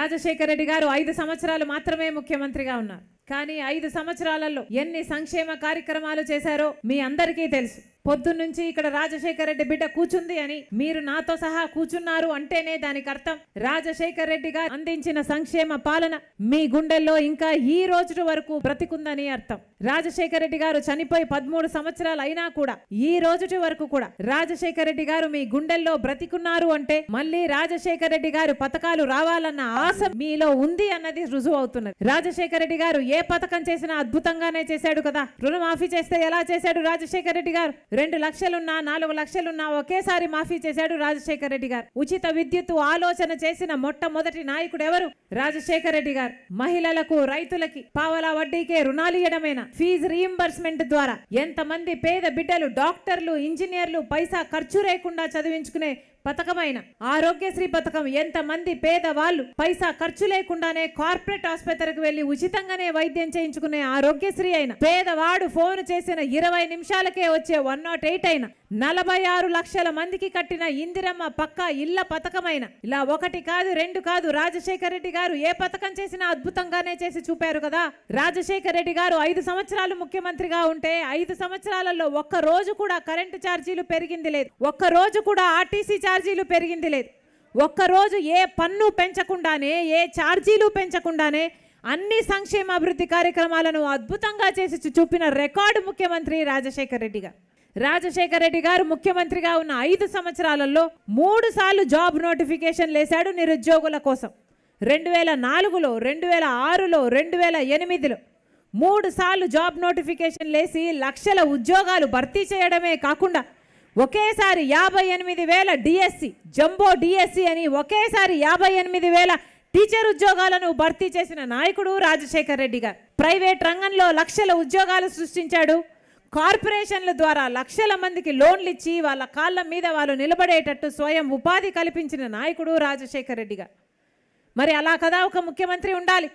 రాజశేఖర రెడ్డి గారు ఐదు సంవత్సరాలు మాత్రమే ముఖ్యమంత్రిగా ఉన్నారు కానీ ఐదు సంవత్సరాలలో ఎన్ని సంక్షేమ కార్యక్రమాలు చేశారో మీ అందరికీ తెలుసు పొద్దున్నుంచి ఇక్కడ రాజశేఖర రెడ్డి బిడ్డ కూర్చుంది అని మీరు నాతో సహా కూర్చున్నారు అంటేనే దానికి అర్థం రాజశేఖర రెడ్డి గారు అందించిన సంక్షేమ పాలన మీ గుండెల్లో ఇంకా ఈ రోజు వరకు బ్రతికుందని అర్థం రాజశేఖర రెడ్డి గారు చనిపోయి పదమూడు సంవత్సరాలు అయినా కూడా ఈ రోజుటి వరకు కూడా రాజశేఖర రెడ్డి గారు మీ గుండెల్లో బ్రతికున్నారు అంటే మళ్ళీ రాజశేఖర రెడ్డి గారు పథకాలు రావాలన్న విశ్వాసం మీలో ఉంది అన్నది రుజువు అవుతున్నది రాజశేఖర రెడ్డి గారు ఏ పథకం చేసినా అద్భుతంగానే చేశాడు కదా రుణం మాఫీ చేస్తే ఎలా చేశాడు రాజశేఖర రెడ్డి గారు రెండు లక్షలున్నా నాలుగు లక్షలున్నా ఒకేసారి మాఫీ చేశాడు రాజశేఖర రెడ్డి గారు ఉచిత విద్యుత్ ఆలోచన చేసిన మొట్టమొదటి నాయకుడు ఎవరు రాజశేఖర రెడ్డి గారు మహిళలకు రైతులకి పావలా వడ్డీకే రుణాలు ఇవ్వడమేనా ఫీజు రీఎంబర్స్మెంట్ ద్వారా ఎంతమంది పేద బిడ్డలు డాక్టర్లు ఇంజనీర్లు పైసా ఖర్చు లేకుండా చదివించుకునే పథకమైన ఆరోగ్యశ్రీ పథకం ఎంతమంది పేదవాళ్ళు పైసా ఖర్చు లేకుండానే కార్పొరేట్ ఆసుపత్రికి వెళ్లి ఉచితంగానే వైద్యం చేయించుకునే ఆరోగ్యశ్రీ అయిన పేదవాడు ఫోన్ చేసిన ఇరవై నిమిషాలకే వచ్చే వన్ నాట్ ఎయిట్ అయినా నలభై ఆరు లక్షల మందికి కట్టిన ఇందిరమ్మ పక్క ఇళ్ల పథకమైన ఇలా ఒకటి కాదు రెండు కాదు రాజశేఖర రెడ్డి గారు ఏ పథకం చేసినా అద్భుతంగానే చేసి చూపారు కదా రాజశేఖర రెడ్డి గారు ఐదు సంవత్సరాలు ముఖ్యమంత్రిగా ఉంటే ఐదు సంవత్సరాలలో ఒక్క రోజు కూడా కరెంటు ఛార్జీలు పెరిగింది లేదు ఒక్క రోజు కూడా ఆర్టీసీ ఛార్జీలు పెరిగింది లేదు ఒక్కరోజు ఏ పన్ను పెంచకుండానే ఏ ఛార్జీలు పెంచకుండానే అన్ని సంక్షేమ అభివృద్ధి కార్యక్రమాలను అద్భుతంగా చేసి చూపిన రికార్డు ముఖ్యమంత్రి రాజశేఖర్ రెడ్డి గారు రాజశేఖర రెడ్డి గారు ముఖ్యమంత్రిగా ఉన్న ఐదు సంవత్సరాలలో మూడు సార్లు జాబ్ నోటిఫికేషన్ లేశాడు నిరుద్యోగుల కోసం రెండు వేల నాలుగులో రెండు వేల ఆరులో రెండు వేల ఎనిమిదిలో మూడు సార్లు జాబ్ నోటిఫికేషన్ లేసి లక్షల ఉద్యోగాలు భర్తీ చేయడమే కాకుండా ఒకేసారి యాభై ఎనిమిది వేల డిఎస్సి జంబో డిఎస్సి అని ఒకేసారి యాభై ఎనిమిది వేల టీచర్ ఉద్యోగాలను భర్తీ చేసిన నాయకుడు రాజశేఖర రెడ్డి గారు ప్రైవేట్ రంగంలో లక్షల ఉద్యోగాలు సృష్టించాడు కార్పొరేషన్ల ద్వారా లక్షల మందికి లోన్లు ఇచ్చి వాళ్ళ కాళ్ళ మీద వాళ్ళు నిలబడేటట్టు స్వయం ఉపాధి కల్పించిన నాయకుడు రాజశేఖర రెడ్డిగా మరి అలా కదా ఒక ముఖ్యమంత్రి ఉండాలి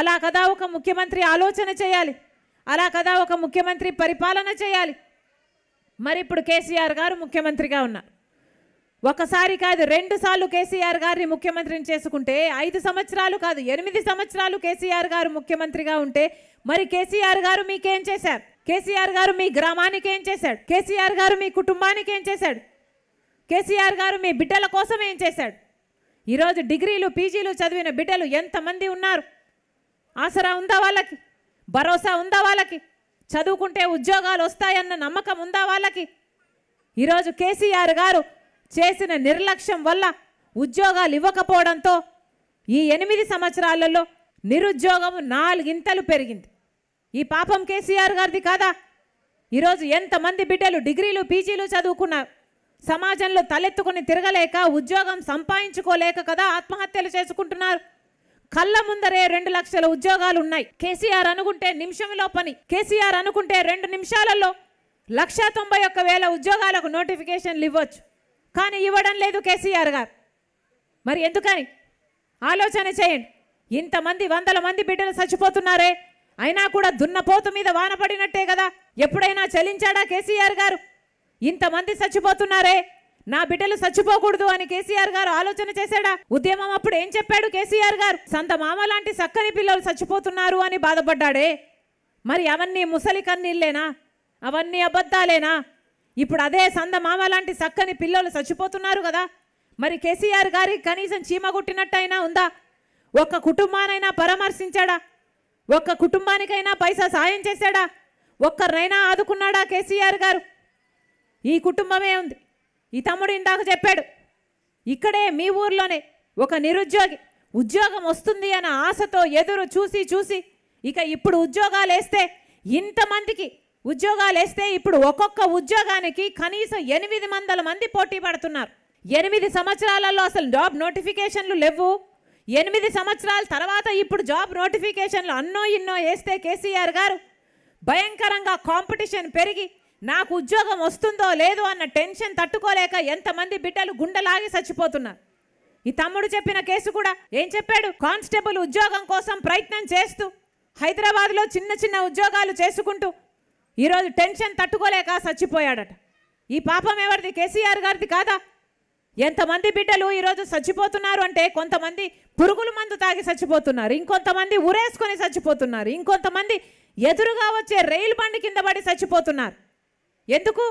అలా కదా ఒక ముఖ్యమంత్రి ఆలోచన చేయాలి అలా కదా ఒక ముఖ్యమంత్రి పరిపాలన చేయాలి మరి ఇప్పుడు కేసీఆర్ గారు ముఖ్యమంత్రిగా ఉన్నారు ఒకసారి కాదు రెండు సార్లు కేసీఆర్ గారిని ముఖ్యమంత్రిని చేసుకుంటే ఐదు సంవత్సరాలు కాదు ఎనిమిది సంవత్సరాలు కేసీఆర్ గారు ముఖ్యమంత్రిగా ఉంటే మరి కేసీఆర్ గారు మీకేం చేశారు కేసీఆర్ గారు మీ గ్రామానికి ఏం చేశాడు కేసీఆర్ గారు మీ కుటుంబానికి ఏం చేశాడు కేసీఆర్ గారు మీ బిడ్డల కోసం ఏం చేశాడు ఈరోజు డిగ్రీలు పీజీలు చదివిన బిడ్డలు ఎంతమంది ఉన్నారు ఆసరా ఉందా వాళ్ళకి భరోసా ఉందా వాళ్ళకి చదువుకుంటే ఉద్యోగాలు వస్తాయన్న నమ్మకం ఉందా వాళ్ళకి ఈరోజు కేసీఆర్ గారు చేసిన నిర్లక్ష్యం వల్ల ఉద్యోగాలు ఇవ్వకపోవడంతో ఈ ఎనిమిది సంవత్సరాలలో నిరుద్యోగం నాలుగింతలు పెరిగింది ఈ పాపం కేసీఆర్ గారిది కాదా ఈరోజు ఎంతమంది బిడ్డలు డిగ్రీలు పీజీలు చదువుకున్నారు సమాజంలో తలెత్తుకుని తిరగలేక ఉద్యోగం సంపాదించుకోలేక కదా ఆత్మహత్యలు చేసుకుంటున్నారు కళ్ళ ముందరే రెండు లక్షల ఉద్యోగాలు ఉన్నాయి కేసీఆర్ అనుకుంటే నిమిషంలో పని కేసీఆర్ అనుకుంటే రెండు నిమిషాలలో లక్ష తొంభై ఒక్క వేల ఉద్యోగాలకు నోటిఫికేషన్లు ఇవ్వచ్చు కానీ ఇవ్వడం లేదు కేసీఆర్ గారు మరి ఎందుకని ఆలోచన చేయండి ఇంతమంది వందల మంది బిడ్డలు చచ్చిపోతున్నారే అయినా కూడా దున్నపోతు మీద వానపడినట్టే కదా ఎప్పుడైనా చలించాడా కేసీఆర్ గారు ఇంతమంది చచ్చిపోతున్నారే నా బిడ్డలు చచ్చిపోకూడదు అని కేసీఆర్ గారు ఆలోచన చేశాడా ఉద్యమం అప్పుడు ఏం చెప్పాడు కేసీఆర్ గారు సంత మామ లాంటి చక్కని పిల్లలు చచ్చిపోతున్నారు అని బాధపడ్డాడే మరి అవన్నీ ముసలి కన్నీళ్ళేనా అవన్నీ అబద్ధాలేనా ఇప్పుడు అదే సంద మామ లాంటి చక్కని పిల్లలు చచ్చిపోతున్నారు కదా మరి కేసీఆర్ గారికి కనీసం చీమ కొట్టినట్టయినా ఉందా ఒక్క కుటుంబానైనా పరామర్శించాడా ఒక్క కుటుంబానికైనా పైసా సాయం చేశాడా ఒక్కరినైనా ఆదుకున్నాడా కేసీఆర్ గారు ఈ కుటుంబమే ఉంది ఈ తమ్ముడు ఇందాక చెప్పాడు ఇక్కడే మీ ఊర్లోనే ఒక నిరుద్యోగి ఉద్యోగం వస్తుంది అన్న ఆశతో ఎదురు చూసి చూసి ఇక ఇప్పుడు ఉద్యోగాలు వేస్తే ఇంతమందికి ఉద్యోగాలు వేస్తే ఇప్పుడు ఒక్కొక్క ఉద్యోగానికి కనీసం ఎనిమిది మంది పోటీ పడుతున్నారు ఎనిమిది సంవత్సరాలలో అసలు జాబ్ నోటిఫికేషన్లు లేవు ఎనిమిది సంవత్సరాల తర్వాత ఇప్పుడు జాబ్ నోటిఫికేషన్లు అన్నో ఇన్నో వేస్తే కేసీఆర్ గారు భయంకరంగా కాంపిటీషన్ పెరిగి నాకు ఉద్యోగం వస్తుందో లేదో అన్న టెన్షన్ తట్టుకోలేక ఎంతమంది బిడ్డలు గుండెలాగి చచ్చిపోతున్నారు ఈ తమ్ముడు చెప్పిన కేసు కూడా ఏం చెప్పాడు కానిస్టేబుల్ ఉద్యోగం కోసం ప్రయత్నం చేస్తూ హైదరాబాద్లో చిన్న చిన్న ఉద్యోగాలు చేసుకుంటూ ఈరోజు టెన్షన్ తట్టుకోలేక చచ్చిపోయాడట ఈ పాపం ఎవరిది కేసీఆర్ గారిది కాదా ఎంతమంది బిడ్డలు ఈరోజు చచ్చిపోతున్నారు అంటే కొంతమంది పురుగుల మందు తాగి చచ్చిపోతున్నారు ఇంకొంతమంది ఉరేసుకొని చచ్చిపోతున్నారు ఇంకొంతమంది ఎదురుగా వచ్చే రైలు బండి కింద పడి చచ్చిపోతున్నారు ఎందుకు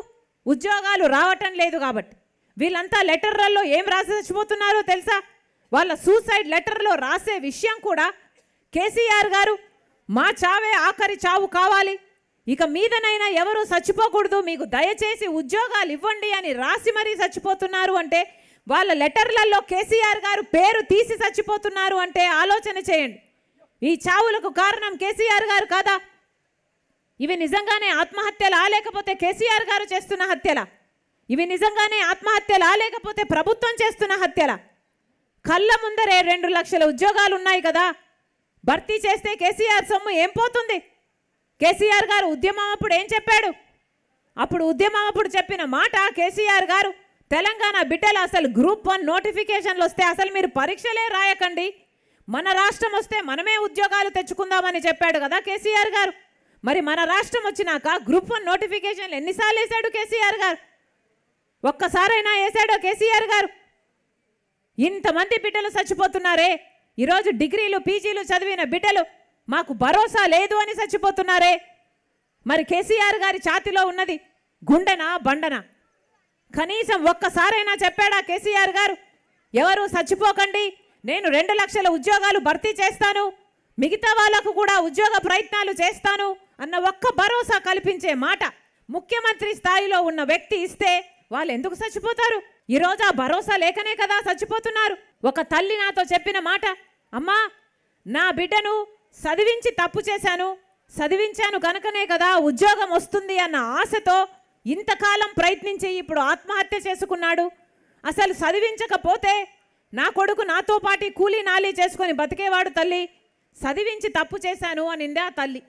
ఉద్యోగాలు రావటం లేదు కాబట్టి వీళ్ళంతా లెటర్లలో ఏం రాసి చచ్చిపోతున్నారో తెలుసా వాళ్ళ సూసైడ్ లెటర్లో రాసే విషయం కూడా కేసీఆర్ గారు మా చావే ఆఖరి చావు కావాలి ఇక మీదనైనా ఎవరు చచ్చిపోకూడదు మీకు దయచేసి ఉద్యోగాలు ఇవ్వండి అని రాసి మరీ చచ్చిపోతున్నారు అంటే వాళ్ళ లెటర్లలో కేసీఆర్ గారు పేరు తీసి చచ్చిపోతున్నారు అంటే ఆలోచన చేయండి ఈ చావులకు కారణం కేసీఆర్ గారు కాదా ఇవి నిజంగానే ఆత్మహత్యలా లేకపోతే కేసీఆర్ గారు చేస్తున్న హత్యలా ఇవి నిజంగానే ఆత్మహత్యలా లేకపోతే ప్రభుత్వం చేస్తున్న హత్యలా కళ్ళ ముందరే రెండు లక్షల ఉద్యోగాలు ఉన్నాయి కదా భర్తీ చేస్తే కేసీఆర్ సొమ్ము ఏం పోతుంది కేసీఆర్ గారు ఉద్యమం అప్పుడు ఏం చెప్పాడు అప్పుడు ఉద్యమం అప్పుడు చెప్పిన మాట కేసీఆర్ గారు తెలంగాణ బిడ్డలు అసలు గ్రూప్ వన్ నోటిఫికేషన్లు వస్తే అసలు మీరు పరీక్షలే రాయకండి మన రాష్ట్రం వస్తే మనమే ఉద్యోగాలు తెచ్చుకుందామని చెప్పాడు కదా కేసీఆర్ గారు మరి మన రాష్ట్రం వచ్చినాక గ్రూప్ వన్ నోటిఫికేషన్లు ఎన్నిసార్లు వేశాడు కేసీఆర్ గారు ఒక్కసారైనా వేసాడో కేసీఆర్ గారు ఇంతమంది బిడ్డలు చచ్చిపోతున్నారే ఈరోజు డిగ్రీలు పీజీలు చదివిన బిడ్డలు మాకు భరోసా లేదు అని చచ్చిపోతున్నారే మరి కేసీఆర్ గారి ఛాతిలో ఉన్నది గుండెనా బండనా కనీసం ఒక్కసారైనా చెప్పాడా కేసీఆర్ గారు ఎవరు చచ్చిపోకండి నేను రెండు లక్షల ఉద్యోగాలు భర్తీ చేస్తాను మిగతా వాళ్లకు కూడా ఉద్యోగ ప్రయత్నాలు చేస్తాను అన్న ఒక్క భరోసా కల్పించే మాట ముఖ్యమంత్రి స్థాయిలో ఉన్న వ్యక్తి ఇస్తే వాళ్ళు ఎందుకు చచ్చిపోతారు ఈరోజు ఆ భరోసా లేకనే కదా చచ్చిపోతున్నారు ఒక తల్లి నాతో చెప్పిన మాట అమ్మా నా బిడ్డను చదివించి తప్పు చేశాను చదివించాను కనుకనే కదా ఉద్యోగం వస్తుంది అన్న ఆశతో ఇంతకాలం ప్రయత్నించి ఇప్పుడు ఆత్మహత్య చేసుకున్నాడు అసలు చదివించకపోతే నా కొడుకు నాతో పాటి కూలీ నాలీ చేసుకొని బతికేవాడు తల్లి చదివించి తప్పు చేశాను అనింది ఆ తల్లి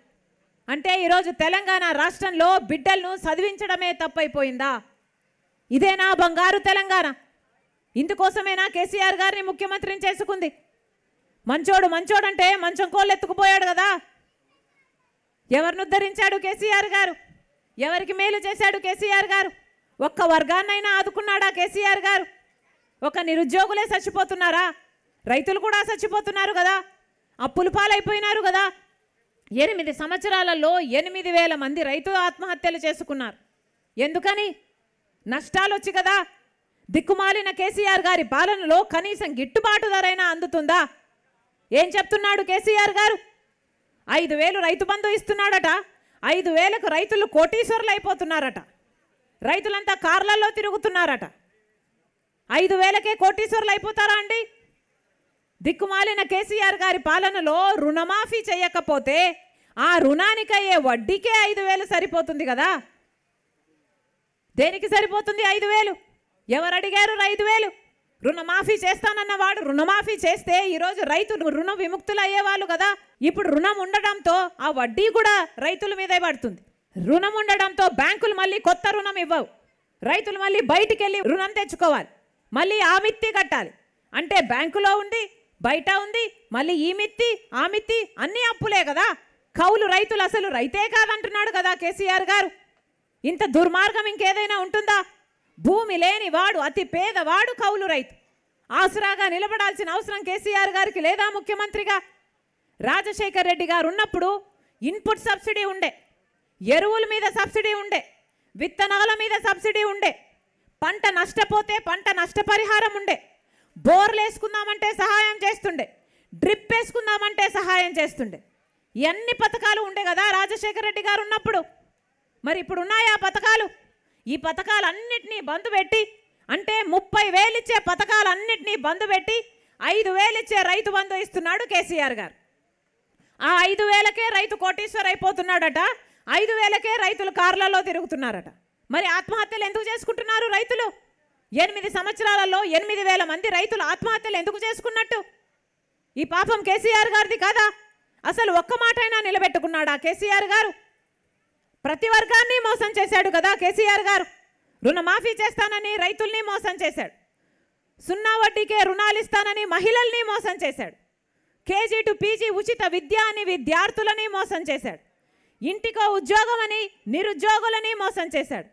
అంటే ఈరోజు తెలంగాణ రాష్ట్రంలో బిడ్డలను చదివించడమే తప్పైపోయిందా ఇదేనా బంగారు తెలంగాణ ఇందుకోసమేనా కేసీఆర్ గారిని ముఖ్యమంత్రిని చేసుకుంది మంచోడు మంచోడంటే మంచం కోళ్ళు ఎత్తుకుపోయాడు కదా ఎవరిని ఉద్ధరించాడు కేసీఆర్ గారు ఎవరికి మేలు చేశాడు కేసీఆర్ గారు ఒక్క వర్గాన్నైనా ఆదుకున్నాడా కేసీఆర్ గారు ఒక నిరుద్యోగులే చచ్చిపోతున్నారా రైతులు కూడా చచ్చిపోతున్నారు కదా అప్పులు పాలైపోయినారు కదా ఎనిమిది సంవత్సరాలలో ఎనిమిది వేల మంది రైతులు ఆత్మహత్యలు చేసుకున్నారు ఎందుకని నష్టాలు వచ్చి కదా దిక్కుమాలిన కేసీఆర్ గారి పాలనలో కనీసం గిట్టుబాటు ధరైనా అందుతుందా ఏం చెప్తున్నాడు కేసీఆర్ గారు ఐదు వేలు రైతు బంధు ఇస్తున్నాడట ఐదు వేలకు రైతులు కోటీశ్వరులు అయిపోతున్నారట రైతులంతా కార్లలో తిరుగుతున్నారట ఐదు వేలకే కోటీశ్వరులు అయిపోతారా అండి దిక్కుమాలిన కేసీఆర్ గారి పాలనలో రుణమాఫీ చేయకపోతే ఆ రుణానికయ్యే వడ్డీకే ఐదు వేలు సరిపోతుంది కదా దేనికి సరిపోతుంది ఐదు వేలు ఎవరు అడిగారు ఐదు వేలు రుణమాఫీ చేస్తానన్నవాడు రుణమాఫీ చేస్తే ఈరోజు రైతులు రుణ విముక్తులు అయ్యేవాళ్ళు కదా ఇప్పుడు రుణం ఉండడంతో ఆ వడ్డీ కూడా రైతుల మీదే పడుతుంది రుణం ఉండడంతో బ్యాంకులు మళ్ళీ కొత్త రుణం ఇవ్వవు రైతులు మళ్ళీ బయటికి వెళ్ళి రుణం తెచ్చుకోవాలి మళ్ళీ ఆ మిత్తి కట్టాలి అంటే బ్యాంకులో ఉంది బయట ఉంది మళ్ళీ ఈ మిత్తి ఆ మిత్తి అన్నీ అప్పులే కదా కౌలు రైతులు అసలు రైతే కాదంటున్నాడు కదా కేసీఆర్ గారు ఇంత దుర్మార్గం ఇంకేదైనా ఉంటుందా భూమి లేనివాడు అతి పేదవాడు కౌలు రైతు ఆసురాగా నిలబడాల్సిన అవసరం కేసీఆర్ గారికి లేదా ముఖ్యమంత్రిగా రాజశేఖర్ రెడ్డి గారు ఉన్నప్పుడు ఇన్పుట్ సబ్సిడీ ఉండే ఎరువుల మీద సబ్సిడీ ఉండే విత్తనాల మీద సబ్సిడీ ఉండే పంట నష్టపోతే పంట నష్టపరిహారం ఉండే బోర్లు వేసుకుందామంటే సహాయం చేస్తుండే డ్రిప్ వేసుకుందామంటే సహాయం చేస్తుండే ఎన్ని పథకాలు ఉండే కదా రాజశేఖర రెడ్డి గారు ఉన్నప్పుడు మరి ఇప్పుడు ఉన్నాయా పథకాలు ఈ పథకాలన్నింటినీ బంద్ పెట్టి అంటే ముప్పై వేలిచ్చే పథకాలన్నింటినీ బంద్ పెట్టి ఐదు వేలిచ్చే రైతు బంధు ఇస్తున్నాడు కేసీఆర్ గారు ఆ ఐదు వేలకే రైతు కోటీశ్వర్ అయిపోతున్నాడట ఐదు వేలకే రైతులు కార్లలో తిరుగుతున్నారట మరి ఆత్మహత్యలు ఎందుకు చేసుకుంటున్నారు రైతులు ఎనిమిది సంవత్సరాలలో ఎనిమిది వేల మంది రైతులు ఆత్మహత్యలు ఎందుకు చేసుకున్నట్టు ఈ పాపం కేసీఆర్ గారిది కాదా అసలు ఒక్క మాటైనా నిలబెట్టుకున్నాడా కేసీఆర్ గారు ప్రతి వర్గాన్ని మోసం చేశాడు కదా కేసీఆర్ గారు రుణమాఫీ చేస్తానని రైతుల్ని మోసం చేశాడు సున్నా వడ్డీకే రుణాలు ఇస్తానని మహిళల్ని మోసం చేశాడు కేజీ టు పీజీ ఉచిత విద్య అని విద్యార్థులని మోసం చేశాడు ఇంటికో ఉద్యోగం అని నిరుద్యోగులని మోసం చేశాడు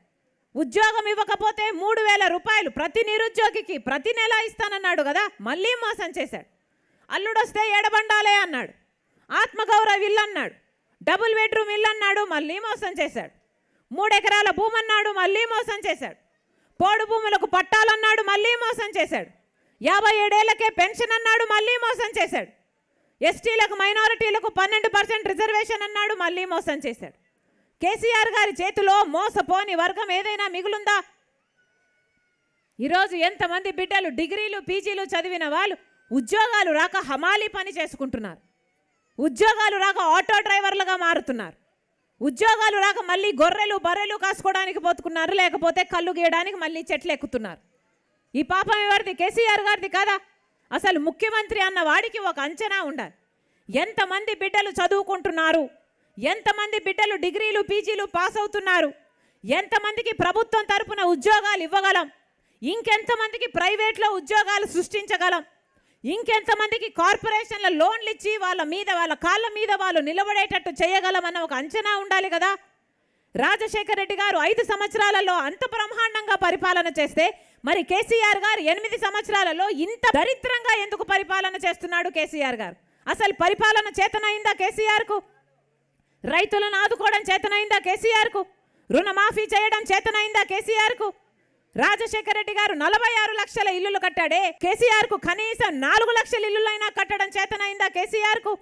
ఉద్యోగం ఇవ్వకపోతే మూడు వేల రూపాయలు ప్రతి నిరుద్యోగికి ప్రతి నెల ఇస్తానన్నాడు కదా మళ్ళీ మోసం చేశాడు అల్లుడొస్తే ఎడబండాలే అన్నాడు ఆత్మగౌరవ ఇల్లు అన్నాడు డబుల్ బెడ్రూమ్ ఇల్లు అన్నాడు మళ్ళీ మోసం చేశాడు మూడెకరాల భూమి అన్నాడు మళ్ళీ మోసం చేశాడు పోడు భూములకు పట్టాలన్నాడు మళ్ళీ మోసం చేశాడు యాభై ఏడేళ్లకే పెన్షన్ అన్నాడు మళ్ళీ మోసం చేశాడు ఎస్టీలకు మైనారిటీలకు పన్నెండు పర్సెంట్ రిజర్వేషన్ అన్నాడు మళ్ళీ మోసం చేశాడు కేసీఆర్ గారి చేతిలో మోసపోని వర్గం ఏదైనా మిగులుందా ఈరోజు ఎంతమంది బిడ్డలు డిగ్రీలు పీజీలు చదివిన వాళ్ళు ఉద్యోగాలు రాక హమాలీ పని చేసుకుంటున్నారు ఉద్యోగాలు రాక ఆటో డ్రైవర్లుగా మారుతున్నారు ఉద్యోగాలు రాక మళ్ళీ గొర్రెలు బర్రెలు కాసుకోవడానికి పోతుకున్నారు లేకపోతే కళ్ళు గీయడానికి మళ్ళీ చెట్లు ఎక్కుతున్నారు ఈ పాపం ఎవరిది కేసీఆర్ గారిది కాదా అసలు ముఖ్యమంత్రి అన్న వాడికి ఒక అంచనా ఉండాలి ఎంతమంది బిడ్డలు చదువుకుంటున్నారు ఎంతమంది బిడ్డలు డిగ్రీలు పీజీలు పాస్ అవుతున్నారు ఎంతమందికి ప్రభుత్వం తరపున ఉద్యోగాలు ఇవ్వగలం ఇంకెంతమందికి ప్రైవేట్లో ఉద్యోగాలు సృష్టించగలం ఇంకెంతమందికి కార్పొరేషన్ల లోన్లు ఇచ్చి వాళ్ళ మీద వాళ్ళ కాళ్ళ మీద వాళ్ళు నిలబడేటట్టు చేయగలమన్న ఒక అంచనా ఉండాలి కదా రాజశేఖర రెడ్డి గారు ఐదు సంవత్సరాలలో అంత బ్రహ్మాండంగా పరిపాలన చేస్తే మరి కేసీఆర్ గారు ఎనిమిది సంవత్సరాలలో ఇంత దరిద్రంగా ఎందుకు పరిపాలన చేస్తున్నాడు కేసీఆర్ గారు అసలు పరిపాలన చేతనైందా కేసీఆర్కు రైతులను ఆదుకోవడం చేతనైందా కేసీఆర్కు రుణమాఫీ చేయడం చేతనైందా కేసీఆర్కు రాజశేఖర రెడ్డి గారు నలభై ఆరు లక్షల ఇల్లులు కట్టాడే కేసీఆర్ కు కనీసం నాలుగు లక్షల ఇల్లులైనా కట్టడం చేతనైందా కేసీఆర్ కు